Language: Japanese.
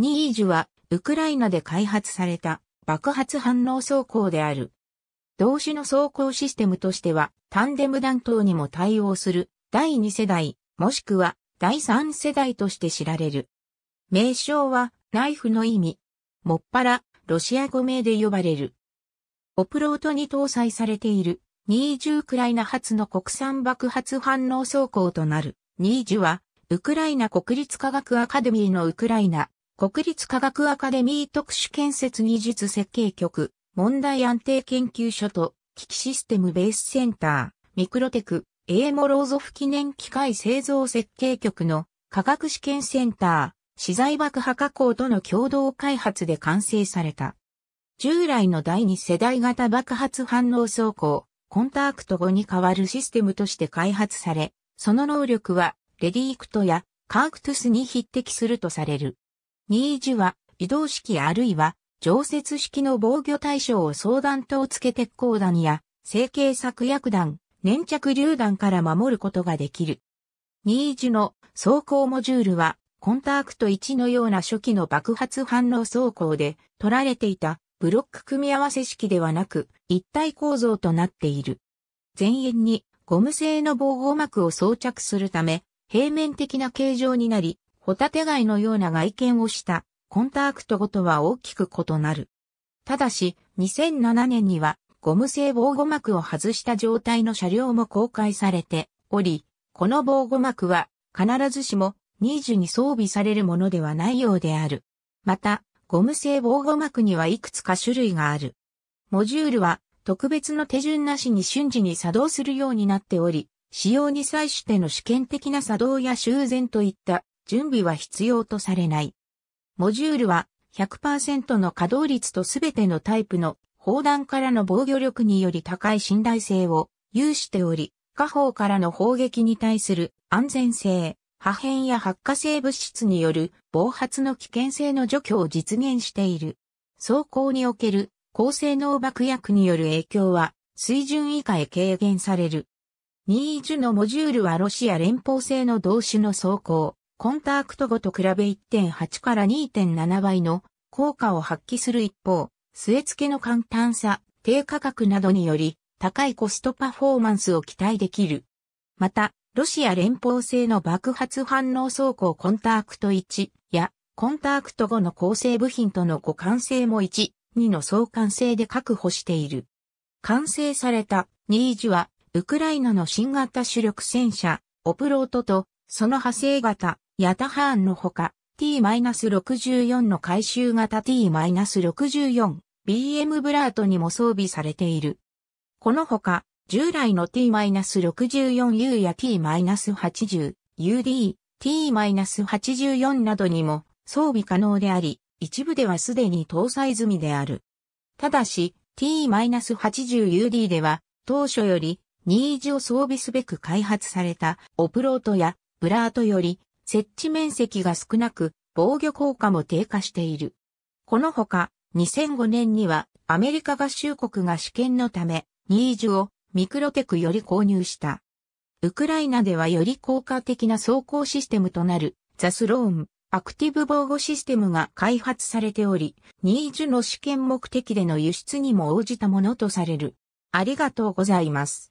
ニージュは、ウクライナで開発された爆発反応走行である。同種の走行システムとしては、タンデム弾頭にも対応する第2世代、もしくは第3世代として知られる。名称は、ナイフの意味。もっぱら、ロシア語名で呼ばれる。オプロートに搭載されている、20ウクライナ発の国産爆発反応走行となる、ニージュは、ウクライナ国立科学アカデミーのウクライナ国立科学アカデミー特殊建設技術設計局、問題安定研究所と、機器システムベースセンター、ミクロテク、エーモローゾフ記念機械製造設計局の科学試験センター、資材爆破加工との共同開発で完成された。従来の第二世代型爆発反応走行、コンタークト後に代わるシステムとして開発され、その能力は、レディークトやカークトゥスに匹敵するとされる。ニー時は移動式あるいは常設式の防御対象を相談と付け鉄鋼弾や成形作薬弾、粘着榴弾から守ることができる。ニー時の走行モジュールはコンタクト1のような初期の爆発反応走行で取られていたブロック組み合わせ式ではなく一体構造となっている。前縁にゴム製の防護膜を装着するため平面的な形状になりホタテ貝のような外見をしたコンタクトごとは大きく異なる。ただし、2007年にはゴム製防護膜を外した状態の車両も公開されており、この防護膜は必ずしもニージュに装備されるものではないようである。また、ゴム製防護膜にはいくつか種類がある。モジュールは特別の手順なしに瞬時に作動するようになっており、使用に際しての試験的な作動や修繕といった準備は必要とされない。モジュールは100%の稼働率とすべてのタイプの砲弾からの防御力により高い信頼性を有しており、下方からの砲撃に対する安全性、破片や発火性物質による暴発の危険性の除去を実現している。走行における高性能爆薬による影響は水準以下へ軽減される。21のモジュールはロシア連邦製の同種の装甲、コンタクト後と比べ1.8から2.7倍の効果を発揮する一方、据え付けの簡単さ、低価格などにより高いコストパフォーマンスを期待できる。また、ロシア連邦製の爆発反応走行コンタクト1やコンタクト後の構成部品との互換性も1、2の相関性で確保している。完成されたニージはウクライナの新型主力戦車オプロートとその派生型ヤタハーンのほか、T-64 の回収型 T-64、BM ブラートにも装備されている。このほか、従来の T-64U や T-80、UD、T-84 などにも装備可能であり、一部ではすでに搭載済みである。ただし、T-80UD では、当初より、ニージを装備すべく開発されたオプロートやブラートより設置面積が少なく、防御効果も低下している。このほか、2005年にはアメリカ合衆国が試験のため、ニージュをミクロテクより購入した。ウクライナではより効果的な走行システムとなるザスローン、アクティブ防護システムが開発されており、ニージュの試験目的での輸出にも応じたものとされる。ありがとうございます。